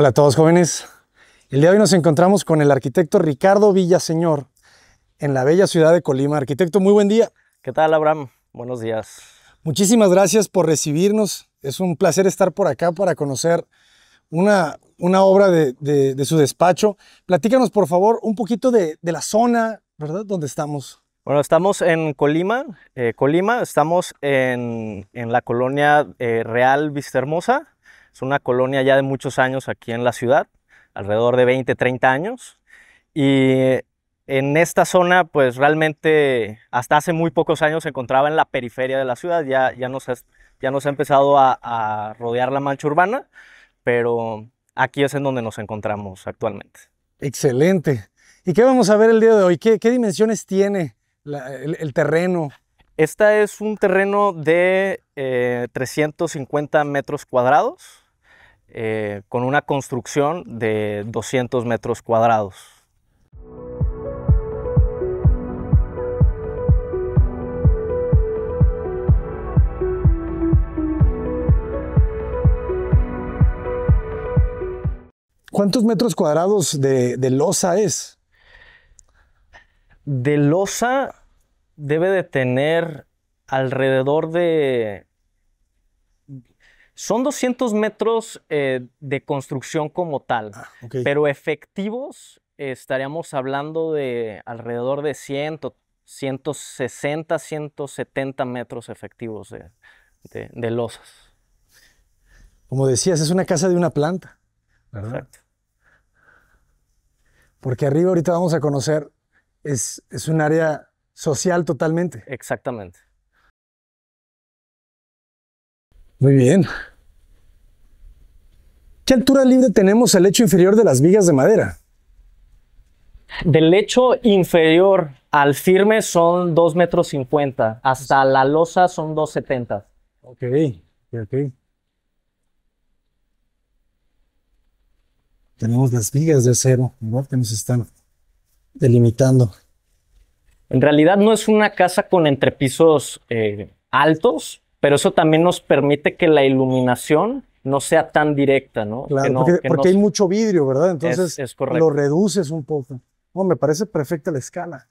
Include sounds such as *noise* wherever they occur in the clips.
Hola a todos jóvenes. El día de hoy nos encontramos con el arquitecto Ricardo Villaseñor en la bella ciudad de Colima. Arquitecto, muy buen día. ¿Qué tal, Abraham? Buenos días. Muchísimas gracias por recibirnos. Es un placer estar por acá para conocer una, una obra de, su despacho. Platícanos, por favor, un poquito de, la zona, ¿verdad? ¿Dónde estamos? Bueno, estamos en Colima. Eh, Colima, estamos en, la colonia eh, Real Vistahermosa es una colonia ya de muchos años aquí en la ciudad, alrededor de 20, 30 años. Y en esta zona, pues realmente hasta hace muy pocos años se encontraba en la periferia de la ciudad, ya, ya, nos, ya nos ha empezado a, rodear la mancha urbana, pero aquí es en donde nos encontramos actualmente. Excelente. ¿Y qué vamos a ver el día de hoy? ¿Qué, dimensiones tiene el, terreno? Esta es un terreno de 350 eh, metros cuadrados. Eh, con una construcción de 200 metros cuadrados. ¿Cuántos metros cuadrados de, losa es? De losa debe de tener alrededor de son 200 metros eh, de construcción como tal, ah, pero efectivos estaríamos hablando de alrededor de 100, 160, 170 metros efectivos de, losas. Como decías, es una casa de una planta, ¿verdad? Exacto. Porque arriba ahorita vamos a conocer, es un área social totalmente. Exactamente. Muy bien. ¿Qué altura libre tenemos el lecho inferior de las vigas de madera? Del lecho inferior al firme son 2 metros 50, hasta la losa son 2,70. Ok, ok. Tenemos las vigas de acero, Igual que nos están delimitando. En realidad no es una casa con entrepisos eh, altos, pero eso también nos permite que la iluminación no sea tan directa, ¿no? Claro, porque, hay mucho vidrio, ¿verdad? Entonces lo reduces un poco. No, me parece perfecta la escala.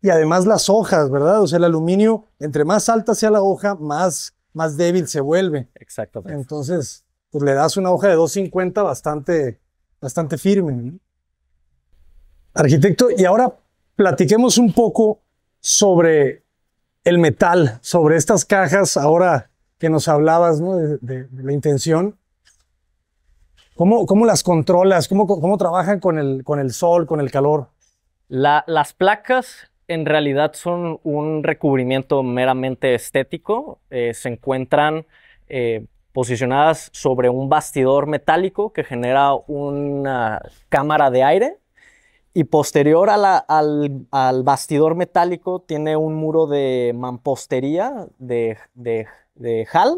Y además las hojas, ¿verdad? O sea, el aluminio, entre más alta sea la hoja, más, débil se vuelve. Exactamente. Entonces, pues le das una hoja de 250 bastante, bastante firme. Arquitecto, y ahora platiquemos un poco sobre el metal, sobre estas cajas, ahora que nos hablabas de, la intención. ¿Cómo, las controlas? ¿Cómo, ¿Cómo, trabajan con el, con el sol, con el calor? las placas en realidad son un recubrimiento meramente estético. Eh, se encuentran eh, posicionadas sobre un bastidor metálico que genera una cámara de aire y posterior al, bastidor metálico tiene un muro de mampostería, de, hal,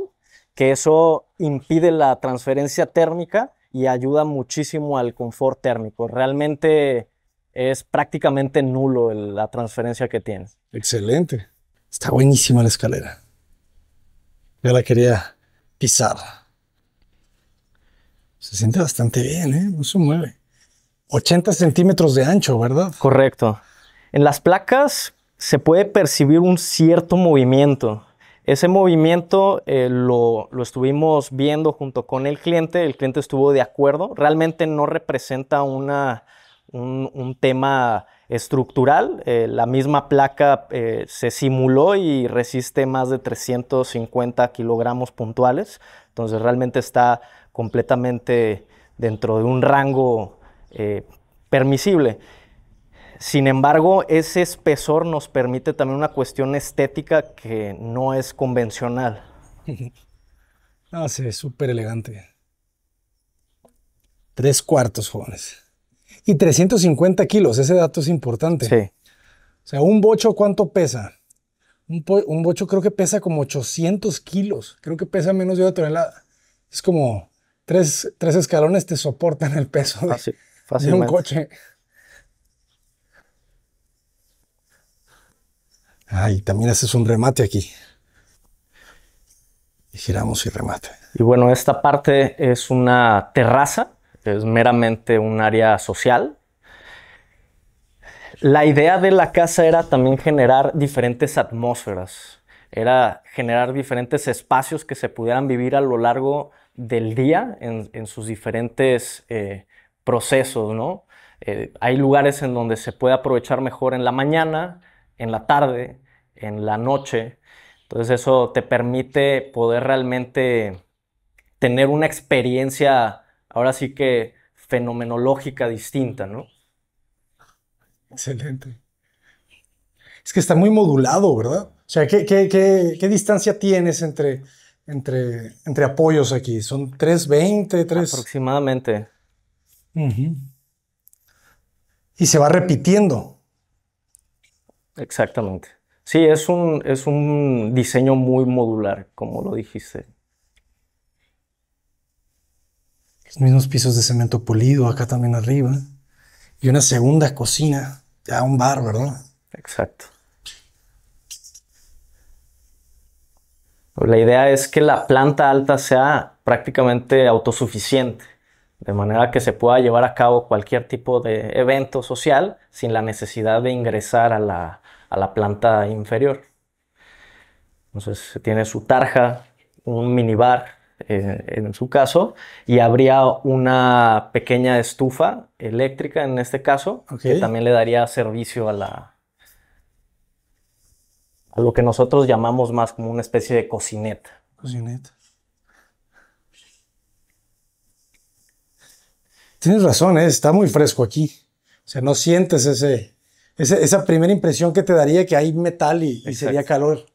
que eso impide la transferencia térmica y ayuda muchísimo al confort térmico. Realmente es prácticamente nulo la transferencia que tiene. Excelente. Está buenísima la escalera. Ya la quería pisar. Se siente bastante bien, ¿eh? No se mueve. 80 centímetros de ancho, ¿verdad? Correcto. En las placas se puede percibir un cierto movimiento. Ese movimiento eh, lo, estuvimos viendo junto con el cliente, el cliente estuvo de acuerdo, realmente no representa una, un, tema estructural, eh, la misma placa eh, se simuló y resiste más de 350 kilogramos puntuales, entonces realmente está completamente dentro de un rango eh, permisible. Sin embargo, ese espesor nos permite también una cuestión estética que no es convencional. Ah, *laughs* sí, súper elegante. Tres cuartos, jóvenes. Y 350 kilos, ese dato es importante. Sí. O sea, un bocho, ¿cuánto pesa? Un, bocho creo que pesa como 800 kilos. Creo que pesa menos de una tonelada. Es como tres, tres escalones te soportan el peso ah, sí fácilmente. un coche. Ay, también haces un remate aquí. Y giramos y remate. Y bueno, esta parte es una terraza, es meramente un área social. La idea de la casa era también generar diferentes atmósferas, era generar diferentes espacios que se pudieran vivir a lo largo del día en, sus diferentes eh, procesos, ¿no? Eh, hay lugares en donde se puede aprovechar mejor en la mañana, en la tarde, en la noche. Entonces eso te permite poder realmente tener una experiencia, ahora sí que fenomenológica distinta, ¿no? Excelente. Es que está muy modulado, ¿verdad? O sea, ¿qué, qué, qué, qué distancia tienes entre, entre, entre apoyos aquí? ¿Son 320, 3? Aproximadamente. Y se va repitiendo. Exactamente. Sí, es un, es un diseño muy modular, como lo dijiste. Los mismos pisos de cemento pulido, acá también arriba. Y una segunda cocina, ya un bar, ¿verdad? Exacto. La idea es que la planta alta sea prácticamente autosuficiente de manera que se pueda llevar a cabo cualquier tipo de evento social sin la necesidad de ingresar a la, planta inferior. Entonces tiene su tarja, un minibar eh, en su caso, y habría una pequeña estufa eléctrica en este caso, que también le daría servicio a la, a lo que nosotros llamamos más como una especie de cocineta. Cocineta. Tienes razón, ¿eh? está muy fresco aquí. O sea, no sientes ese, esa primera impresión que te daría que hay metal y, sería calor.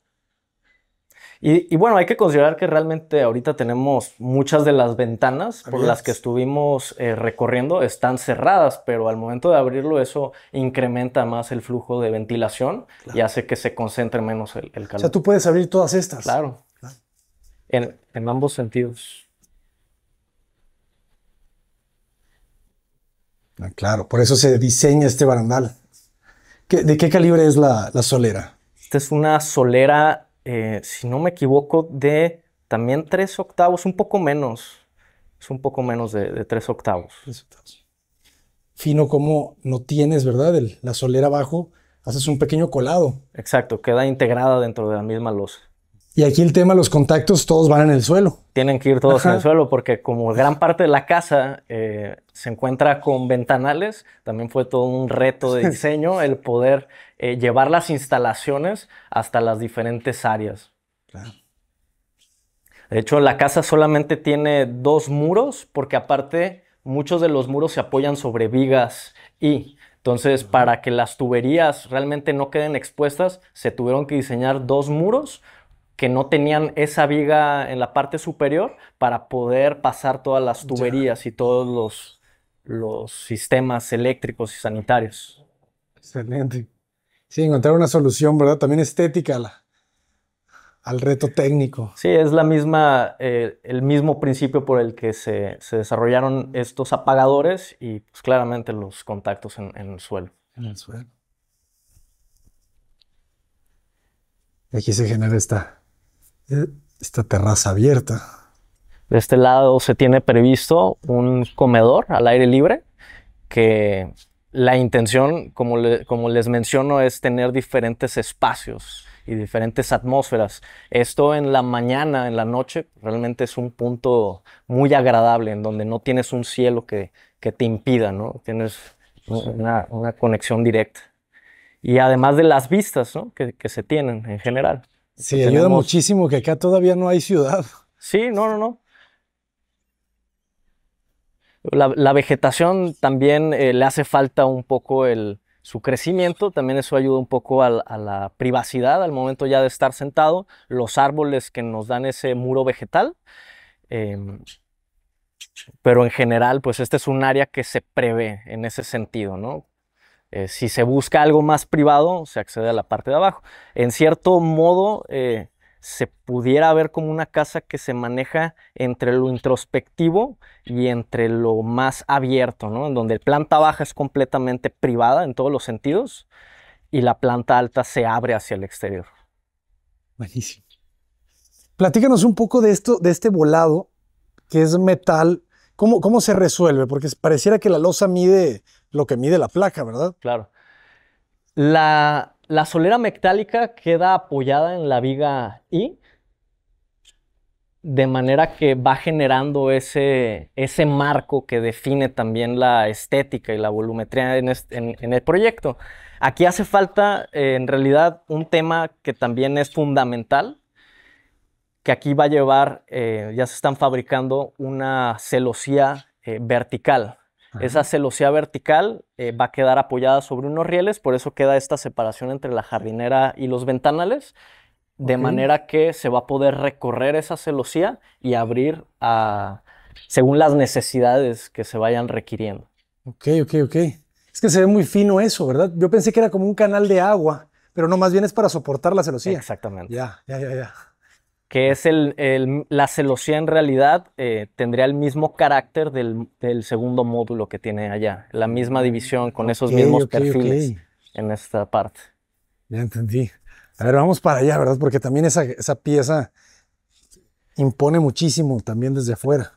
Y, bueno, hay que considerar que realmente ahorita tenemos muchas de las ventanas por las que estuvimos eh, recorriendo están cerradas, pero al momento de abrirlo eso incrementa más el flujo de ventilación y hace que se concentre menos el, calor. O sea, tú puedes abrir todas estas. Claro. En, en ambos sentidos. Ah, claro, por eso se diseña este barandal. ¿De qué calibre es la, solera? Esta es una solera, eh, si no me equivoco, de también tres octavos, un poco menos. Es un poco menos de, tres octavos. Tres octavos. Fino como no tienes, ¿verdad? la solera abajo, haces un pequeño colado. Exacto, queda integrada dentro de la misma losa. Y aquí el tema los contactos, todos van en el suelo. Tienen que ir todos en el suelo porque como gran parte de la casa eh, se encuentra con ventanales, también fue todo un reto de *laughs* diseño el poder eh, llevar las instalaciones hasta las diferentes áreas. De hecho, la casa solamente tiene dos muros porque aparte muchos de los muros se apoyan sobre vigas y entonces, para que las tuberías realmente no queden expuestas, se tuvieron que diseñar dos muros que no tenían esa viga en la parte superior para poder pasar todas las tuberías y todos los, los sistemas eléctricos y sanitarios. Excelente. Sí, encontrar una solución, ¿verdad? También estética al reto técnico. Sí, es la misma, eh, el mismo principio por el que se, desarrollaron estos apagadores y pues, claramente los contactos en, en el suelo. En el suelo. Y aquí se genera esta esta terraza abierta. De este lado se tiene previsto un comedor al aire libre que la intención, como, como les menciono, es tener diferentes espacios y diferentes atmósferas. Esto en la mañana, en la noche, realmente es un punto muy agradable en donde no tienes un cielo que, que te impida, ¿no? Tienes una, conexión directa. Y además de las vistas que se tienen en general. Sí, pues ayuda muchísimo que acá todavía no hay ciudad. Sí, no, no, no. La, vegetación también eh, le hace falta un poco el, su crecimiento, también eso ayuda un poco a, la privacidad al momento ya de estar sentado, los árboles que nos dan ese muro vegetal. Em, pero en general, pues este es un área que se prevé en ese sentido, ¿no? Eh, si se busca algo más privado, se accede a la parte de abajo. En cierto modo, eh, se pudiera ver como una casa que se maneja entre lo introspectivo y entre lo más abierto, ¿no? En donde el planta baja es completamente privada en todos los sentidos y la planta alta se abre hacia el exterior. Buenísimo. Platícanos un poco de esto, de este volado que es metal. ¿Cómo, cómo se resuelve? Porque pareciera que la losa mide lo que mide la placa, ¿verdad? Claro. La, solera metálica queda apoyada en la viga I, de manera que va generando ese, marco que define también la estética y la volumetría en, el proyecto. Aquí hace falta, eh, en realidad, un tema que también es fundamental, que aquí va a llevar, eh, ya se están fabricando una celosía eh, vertical. Esa celosía vertical eh, va a quedar apoyada sobre unos rieles, por eso queda esta separación entre la jardinera y los ventanales, de manera que se va a poder recorrer esa celosía y abrir según las necesidades que se vayan requiriendo. Ok, ok, ok. Es que se ve muy fino eso, ¿verdad? Yo pensé que era como un canal de agua, pero no, más bien es para soportar la celosía. Exactamente. Ya, ya, ya, ya que es el, la celosía en realidad eh, tendría el mismo carácter del, segundo módulo que tiene allá, la misma división con esos mismos perfiles en esta parte. Ya entendí. A ver, vamos para allá, ¿verdad? Porque también esa pieza impone muchísimo también desde afuera.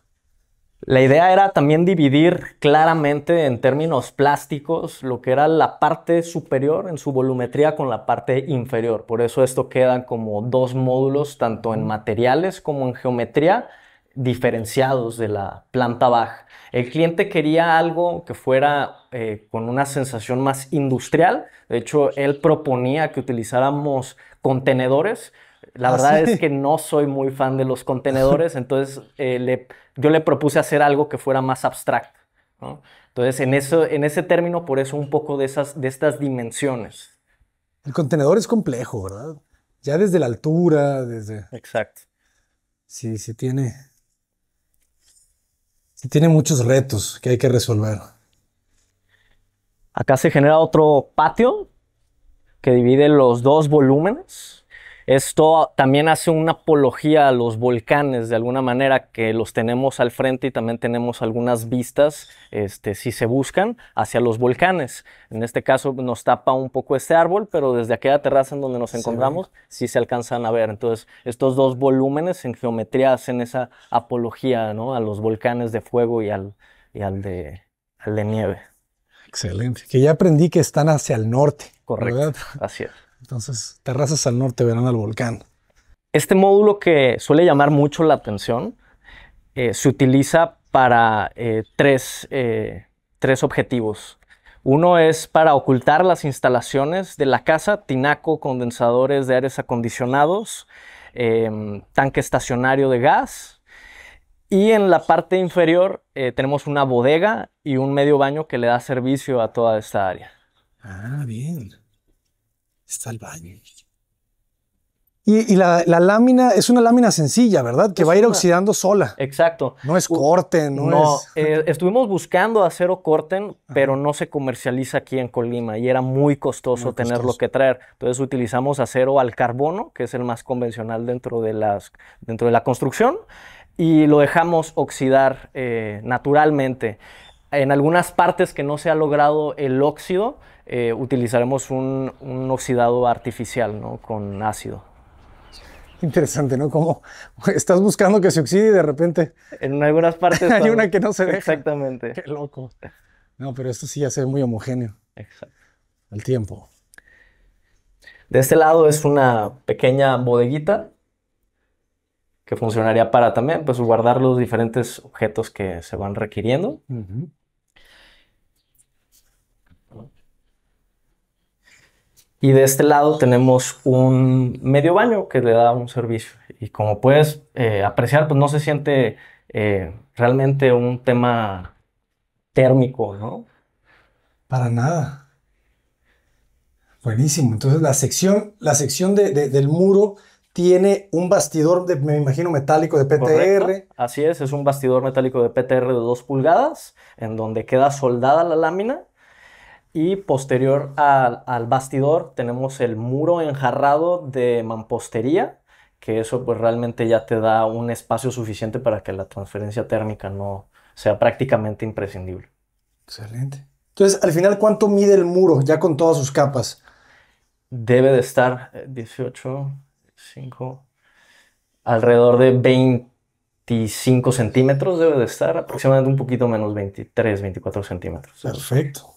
La idea era también dividir claramente en términos plásticos lo que era la parte superior en su volumetría con la parte inferior. Por eso esto quedan como dos módulos, tanto en materiales como en geometría, diferenciados de la planta baja. El cliente quería algo que fuera eh, con una sensación más industrial. De hecho, él proponía que utilizáramos contenedores. La ah, verdad es que no soy muy fan de los contenedores, *laughs* entonces eh, le yo le propuse hacer algo que fuera más abstracto. Entonces, en, eso, en ese término, por eso un poco de, esas, de estas dimensiones. El contenedor es complejo, ¿verdad? Ya desde la altura, desde... Exacto. Sí, sí tiene... Sí tiene muchos retos que hay que resolver. Acá se genera otro patio que divide los dos volúmenes. Esto también hace una apología a los volcanes, de alguna manera, que los tenemos al frente y también tenemos algunas vistas, este, si se buscan, hacia los volcanes. En este caso nos tapa un poco este árbol, pero desde aquella terraza en donde nos encontramos sí, se alcanzan a ver. Entonces, estos dos volúmenes en geometría hacen esa apología a los volcanes de fuego y al, y al, de, nieve. Excelente. Que ya aprendí que están hacia el norte. Correcto. Así es. Entonces, terrazas al norte verán al volcán. Este módulo que suele llamar mucho la atención eh, se utiliza para eh, eh, tres, objetivos. Uno es para ocultar las instalaciones de la casa, tinaco, condensadores de aires acondicionados, em, tanque estacionario de gas, y en la parte inferior tenemos una bodega y un medio baño que le da servicio a toda esta área. Ah, bien. Está el baño. Y, la, lámina es una lámina sencilla, ¿verdad? Que va a ir oxidando sola. Exacto. No es corte, no, eh, estuvimos buscando acero corten, pero no se comercializa aquí en Colima y era muy costoso, tenerlo que traer. Entonces utilizamos acero al carbono, que es el más convencional dentro de, la construcción, y lo dejamos oxidar eh, naturalmente en algunas partes que no se ha logrado el óxido, eh, utilizaremos un, oxidado artificial ¿no? con ácido. Interesante, ¿no? Como estás buscando que se oxide y de repente... En algunas partes... *laughs* hay una que no se deja. Exactamente. Qué loco. No, pero esto sí ya se ve muy homogéneo. Exacto. Al tiempo. De este lado es una pequeña bodeguita que funcionaría para también pues, guardar los diferentes objetos que se van requiriendo. Y de este lado tenemos un medio baño que le da un servicio. Y como puedes eh, apreciar, pues no se siente eh, realmente un tema térmico, ¿no? Para nada. Buenísimo. Entonces la sección, la sección del muro tiene un bastidor, de, me imagino, metálico de PTR. Así es, es un bastidor metálico de PTR de dos pulgadas, en donde queda soldada la lámina y posterior al, bastidor tenemos el muro enjarrado de mampostería, que eso pues realmente ya te da un espacio suficiente para que la transferencia térmica no sea prácticamente imprescindible. Excelente. Entonces, al final, ¿cuánto mide el muro ya con todas sus capas? Debe de estar 18, eh, 5, alrededor de 25 centímetros debe de estar, aproximadamente un poquito menos 23, 24 centímetros. Perfecto.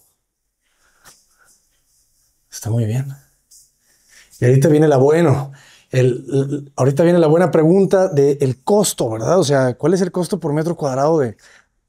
Está muy bien. Y ahorita viene la bueno. El, ahorita viene la buena pregunta del costo, ¿verdad? O sea, ¿cuál es el costo por metro cuadrado de,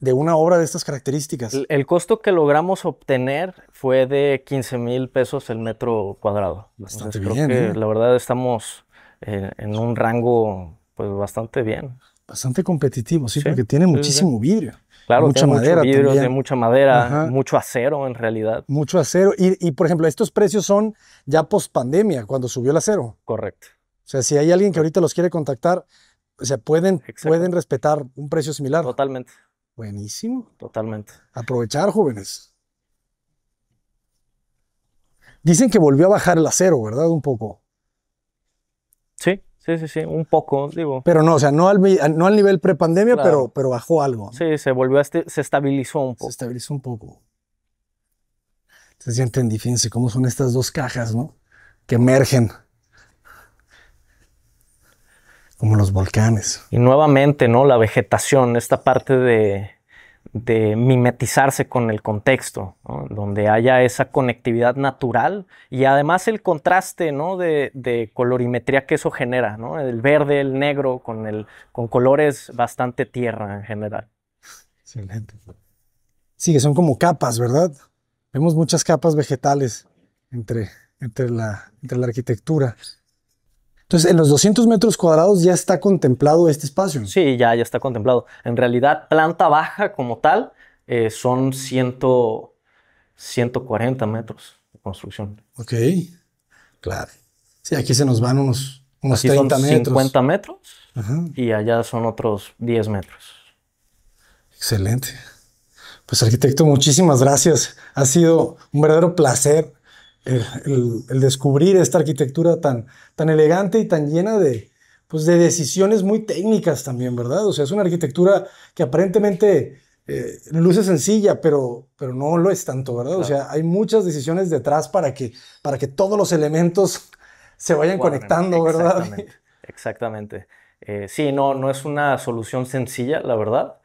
de una obra de estas características? El, costo que logramos obtener fue de 15 mil pesos el metro cuadrado. Bastante bien. ¿eh? La verdad estamos eh, en un rango pues, bastante bien. Bastante competitivo, sí, porque tiene muchísimo vidrio. Claro, mucha madera. Mucho vidrio, mucha madera, mucho acero en realidad. Mucho acero. Y, por ejemplo, estos precios son ya post pandemia, cuando subió el acero. Correcto. O sea, si hay alguien que ahorita los quiere contactar, o pueden, pueden respetar un precio similar. Totalmente. Buenísimo. Totalmente. Aprovechar, jóvenes. Dicen que volvió a bajar el acero, ¿verdad? Un poco. Sí, sí, sí, un poco, digo. Pero no, o sea, no al, no al nivel prepandemia, pero, pero bajó algo. Sí, se volvió, a este, se estabilizó un poco. Se estabilizó un poco. Se ya entendí, cómo son estas dos cajas, ¿no? Que emergen. Como los volcanes. Y nuevamente, ¿no? La vegetación, esta parte de, de mimetizarse con el contexto, donde haya esa conectividad natural y además el contraste ¿no? de, colorimetría que eso genera, ¿no? el verde, el negro, con, el, con colores bastante tierra en general. Excelente. Sí, que son como capas, ¿verdad? Vemos muchas capas vegetales entre, entre, la, entre la arquitectura. Entonces, en los 200 metros cuadrados ya está contemplado este espacio. Sí, ya, ya está contemplado. En realidad, planta baja como tal eh, son 140 metros de construcción. Ok, claro. Sí, aquí se nos van unos, unos 30 son metros. 50 metros y allá son otros 10 metros. Excelente. Pues arquitecto, muchísimas gracias. Ha sido un verdadero placer el, descubrir esta arquitectura tan, tan elegante y tan llena de, pues de decisiones muy técnicas también, ¿verdad? O sea, es una arquitectura que aparentemente eh, luce sencilla, pero, pero no lo es tanto, ¿verdad? O sea, hay muchas decisiones detrás para que, para que todos los elementos *laughs* se vayan conectando, ¿verdad? Exactamente. *laughs* Eh, sí, no, no es una solución sencilla, la verdad,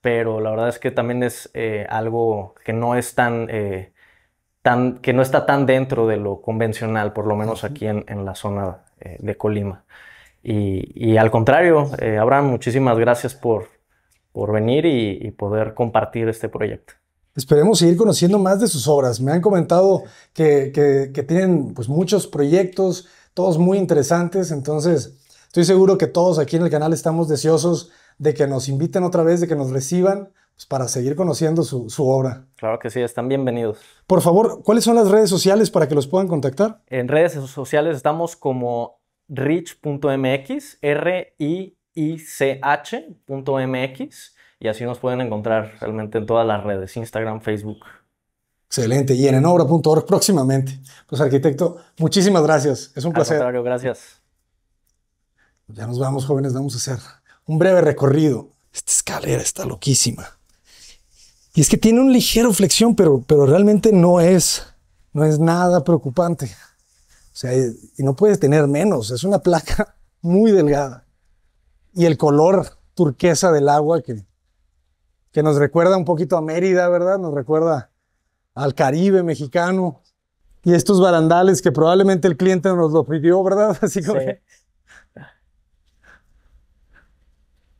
pero la verdad es que también es eh, algo que no es tan eh, que no está tan dentro de lo convencional, por lo menos aquí en, la zona eh, de Colima. Y, al contrario, eh, Abraham, muchísimas gracias por, venir y, poder compartir este proyecto. Esperemos seguir conociendo más de sus obras. Me han comentado que, que, tienen pues, muchos proyectos, todos muy interesantes. Entonces, estoy seguro que todos aquí en el canal estamos deseosos de que nos inviten otra vez, de que nos reciban pues, para seguir conociendo su, obra. Claro que sí, están bienvenidos. Por favor, ¿cuáles son las redes sociales para que los puedan contactar? En redes sociales estamos como rich.mx, R-I-I-C-H.mx, y así nos pueden encontrar realmente en todas las redes, Instagram, Facebook. Excelente. Y en enobra.org próximamente. Pues, arquitecto, muchísimas gracias. Es un placer. Contrario, gracias. Ya nos vamos, jóvenes. Vamos a hacer un breve recorrido. Esta escalera está loquísima. Y es que tiene un ligero flexión, pero, pero realmente no es, no es nada preocupante. O sea, y no puedes tener menos. Es una placa *laughs* muy delgada. Y el color turquesa del agua que, que nos recuerda un poquito a Mérida, ¿verdad? Nos recuerda al Caribe mexicano. Y estos barandales que probablemente el cliente nos lo pidió, ¿verdad? *laughs* Así como sí.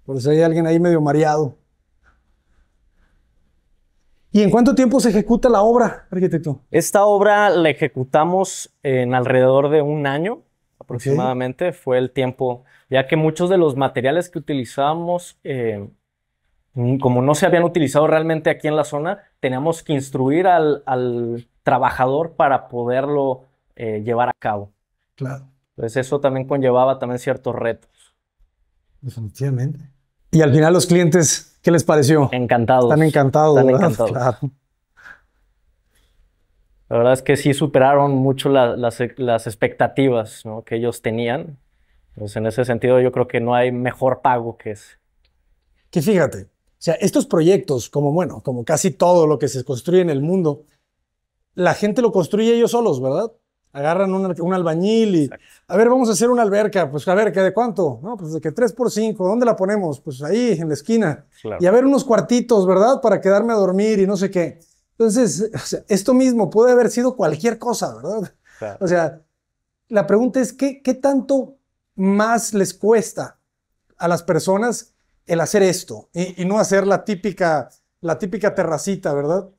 Por eso hay alguien ahí medio mareado. ¿Y en cuánto tiempo se ejecuta la obra, arquitecto? Esta obra la ejecutamos en alrededor de un año aproximadamente, fue el tiempo, ya que muchos de los materiales que utilizábamos, eh, mm, como no se habían utilizado realmente aquí en la zona, teníamos que instruir al, trabajador para poderlo eh, llevar a cabo. Claro. Entonces eso también conllevaba también ciertos retos. Definitivamente. Y al final los clientes, ¿qué les pareció? Encantados. Están encantados, Están encantados. La verdad es que sí superaron mucho las, expectativas que ellos tenían. Pues en ese sentido yo creo que no hay mejor pago que ese. Que fíjate, o sea, estos proyectos, como bueno, como casi todo lo que se construye en el mundo, la gente lo construye ellos solos, ¿verdad? Agarran un, albañil y, a ver, vamos a hacer una alberca, pues a ver, ¿qué de cuánto? No, pues de que 3 por 5, ¿dónde la ponemos? Pues ahí, en la esquina. Y a ver unos cuartitos, ¿verdad? Para quedarme a dormir y no sé qué. Entonces, esto mismo puede haber sido cualquier cosa, ¿verdad? O sea, la pregunta es, ¿qué, ¿qué tanto más les cuesta a las personas el hacer esto y no hacer la típica, la típica terracita, ¿verdad?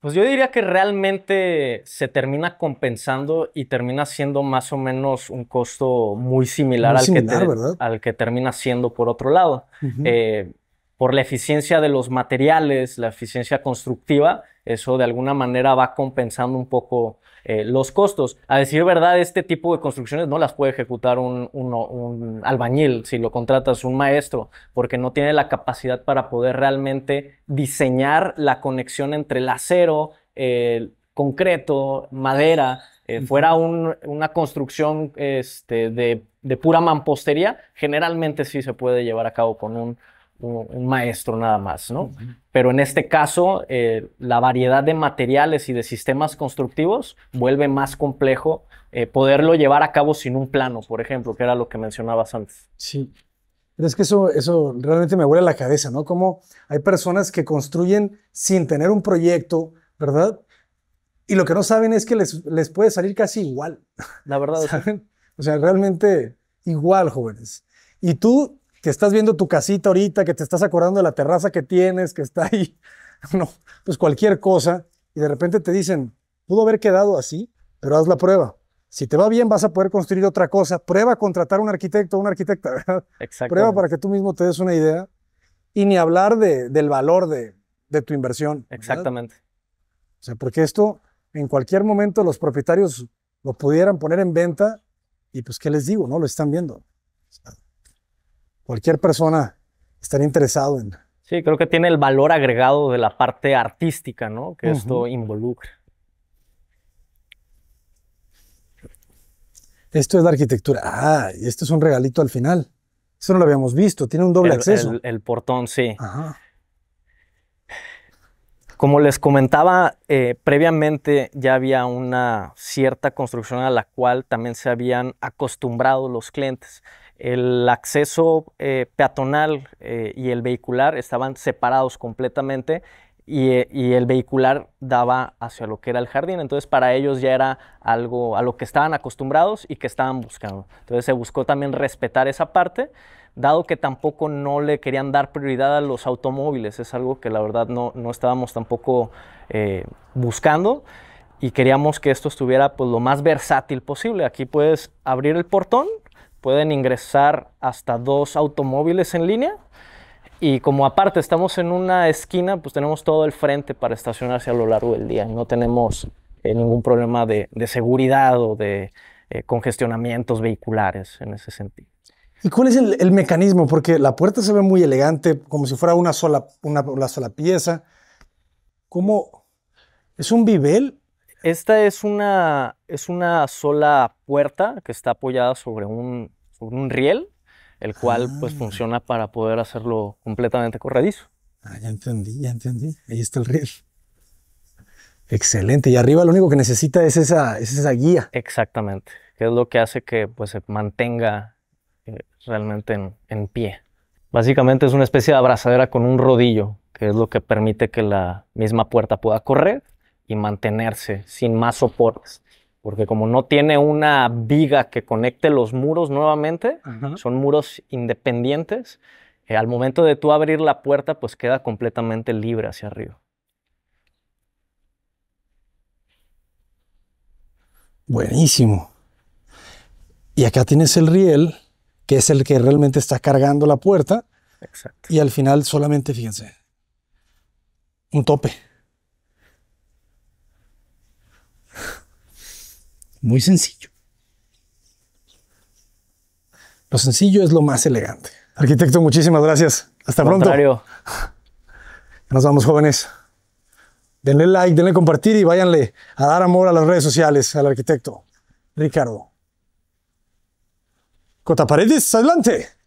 Pues yo diría que realmente se termina compensando y termina siendo más o menos un costo muy similar, al, que termina siendo por otro lado. Eh, por la eficiencia de los materiales, la eficiencia constructiva, eso de alguna manera va compensando un poco eh, los costos. A decir verdad, este tipo de construcciones no las puede ejecutar un, albañil si lo contratas un maestro, porque no tiene la capacidad para poder realmente diseñar la conexión entre el acero, el concreto, madera. Eh, fuera una construcción este, de, de pura mampostería, generalmente sí se puede llevar a cabo con un un maestro nada más, ¿no? Pero en este caso, eh, la variedad de materiales y de sistemas constructivos vuelve más complejo eh, poderlo llevar a cabo sin un plano, por ejemplo, que era lo que mencionabas antes. Sí. es que eso, eso realmente me huele a la cabeza, ¿no? Como hay personas que construyen sin tener un proyecto, ¿verdad? Y lo que no saben es que les, les puede salir casi igual. La verdad. *laughs* ¿Saben? O sea, realmente igual, jóvenes. Y tú que estás viendo tu casita ahorita, que te estás acordando de la terraza que tienes, que está ahí, *laughs* no, pues cualquier cosa, y de repente te dicen, pudo haber quedado así, pero haz la prueba. Si te va bien, vas a poder construir otra cosa. Prueba a contratar a un arquitecto un una arquitecta, *laughs* ¿verdad? Exacto. Prueba para que tú mismo te des una idea. Y ni hablar de, del valor de, tu inversión. Exactamente. O sea, porque esto en cualquier momento los propietarios lo pudieran poner en venta y pues, ¿qué les digo? No lo están viendo cualquier persona estaría interesado en. Sí, creo que tiene el valor agregado de la parte artística, ¿no? Que esto involucra. Esto es la arquitectura. Ah, y esto es un regalito al final. Eso no lo habíamos visto. Tiene un doble acceso. El, portón, sí. Ajá. Como les comentaba eh, previamente, ya había una cierta construcción a la cual también se habían acostumbrado los clientes el acceso eh, peatonal eh, y el vehicular estaban separados completamente eh, y, el vehicular daba hacia lo que era el jardín. Entonces para ellos ya era algo a lo que estaban acostumbrados y que estaban buscando. Entonces se buscó también respetar esa parte, dado que tampoco no le querían dar prioridad a los automóviles. Es algo que la verdad no, estábamos tampoco buscando y queríamos que esto estuviera pues, lo más versátil posible. Aquí puedes abrir el portón pueden ingresar hasta dos automóviles en línea. Y como aparte estamos en una esquina, pues tenemos todo el frente para estacionarse a lo largo del día. y No tenemos eh, ningún problema de, seguridad o de eh, congestionamientos vehiculares en ese sentido. ¿Y cuál es el, mecanismo? Porque la puerta se ve muy elegante, como si fuera una sola, una, sola pieza. ¿Cómo? ¿Es un bivel? Esta es una, es una sola puerta que está apoyada sobre un, riel, el cual pues ah. funciona para poder hacerlo completamente corredizo. Ah, ya entendí, ya entendí. Ahí está el riel. Excelente. Y arriba lo único que necesita es esa, guía. Exactamente. Que es lo que hace que pues, se mantenga eh, realmente en, pie. Básicamente es una especie de abrazadera con un rodillo, que es lo que permite que la misma puerta pueda correr y mantenerse sin más soportes. Porque como no tiene una viga que conecte los muros nuevamente, son muros independientes, eh, al momento de tú abrir la puerta, pues queda completamente libre hacia arriba. Buenísimo. Y acá tienes el riel, que es el que realmente está cargando la puerta. Exacto. Y al final solamente, fíjense, un tope. Muy sencillo. Lo sencillo es lo más elegante. Arquitecto, muchísimas gracias. Hasta pronto. Nos vamos, jóvenes. Denle like, denle compartir y váyanle a dar amor a las redes sociales al arquitecto Ricardo. Cotaparedes, adelante.